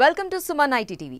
welcome to Suman IT TV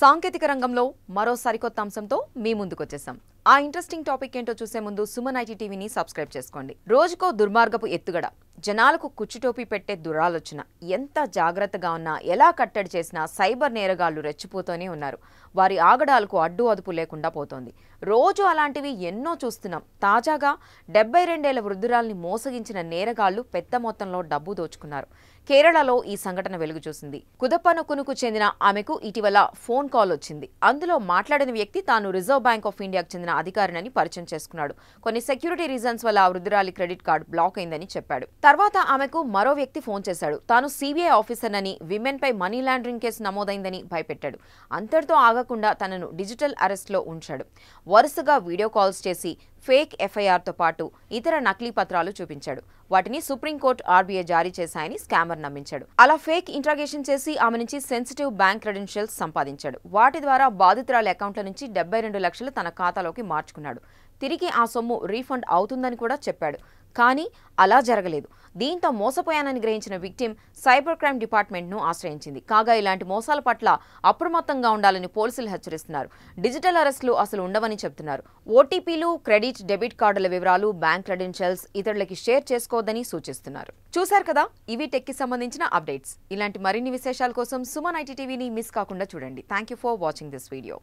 సాంకేతిక రంగంలో మరో సరికొత్త అంశంతో మీ వచ్చేసాం ఆ ఇంట్రెస్టింగ్ టాపిక్ ఏంటో చూసే ముందు సుమన్ ఐటీ టీవీని సబ్స్క్రైబ్ చేసుకోండి రోజుకో దుర్మార్గపు ఎత్తుగడ జనాలకు కుచ్చిటోపీ పెట్టే దురాలోచన ఎంత జాగ్రత్తగా ఉన్నా ఎలా కట్టడి చేసినా సైబర్ నేరగాళ్లు రెచ్చిపోతూనే ఉన్నారు వారి ఆగడాలకు అడ్డు అదుపు లేకుండా పోతోంది రోజు అలాంటివి ఎన్నో చూస్తున్నాం తాజాగా డెబ్బై రెండేళ్ల వృద్ధురాల్ని మోసగించిన నేరగాళ్లు పెద్ద మొత్తంలో డబ్బు దోచుకున్నారు కేరళలో ఈ సంఘటన వెలుగు చూసింది కుదప్పనుకునుకు చెందిన ఆమెకు ఇటీవల ఫోన్ కాల్ వచ్చింది అందులో మాట్లాడిన వ్యక్తి తాను రిజర్వ్ బ్యాంక్ ఆఫ్ ఇండియాకు చెందిన అధికారినని పరిచయం చేసుకున్నాడు కొన్ని సెక్యూరిటీ రీజన్స్ వల్ల వృద్ధురాలి క్రెడిట్ కార్డు బ్లాక్ అయిందని చెప్పాడు తర్వాత ఆమెకు మరో వ్యక్తి ఫోన్ చేశాడు తాను సీబీఐ ఆఫీసర్నని విమెన్ పై మనీ లాండరింగ్ కేసు నమోదైందని భయపెట్టాడు అంతటితో ఆగకుండా తనను డిజిటల్ అరెస్ట్లో ఉంచాడు వరుసగా వీడియో కాల్స్ చేసి ఫేక్ ఎఫ్ఐఆర్తో పాటు ఇతర నకిలీ పత్రాలు చూపించాడు వాటిని సుప్రీంకోర్టు ఆర్బీఐ జారీ చేశాయని స్కామర్ నమ్మించాడు అలా ఫేక్ ఇంట్రాగేషన్ చేసి ఆమె నుంచి సెన్సిటివ్ బ్యాంక్ క్రెడెన్షియల్స్ సంపాదించాడు వాటి ద్వారా బాధితురాలి అకౌంట్ల నుంచి డెబ్బై రెండు లక్షలు తన ఖాతాలోకి మార్చుకున్నాడు తిరిగి ఆ సొమ్ము రీఫండ్ అవుతుందని కూడా చెప్పాడు కానీ అలా జరగలేదు దీంతో మోసపోయానని గ్రహించిన విక్టిం సైబర్ క్రైమ్ డిపార్ట్మెంట్ను ఆశ్రయించింది కాగా ఇలాంటి మోసాల పట్ల అప్రమత్తంగా ఉండాలని పోలీసులు హెచ్చరిస్తున్నారు డిజిటల్ అరెస్టులు అసలు ఉండవని చెబుతున్నారు ఓటీపీలు క్రెడిట్ డెబిట్ కార్డుల వివరాలు బ్యాంక్ క్రెడెన్షియల్స్ ఇతరులకి షేర్ చేసుకోవద్దని సూచిస్తున్నారు చూశారు కదా ఇవి టెక్కి సంబంధించిన అప్డేట్స్ ఇలాంటి మరిన్ని విశేషాల కోసం సుమన్ ఐటీ టీవీని మిస్ కాకుండా చూడండి thank for watching this video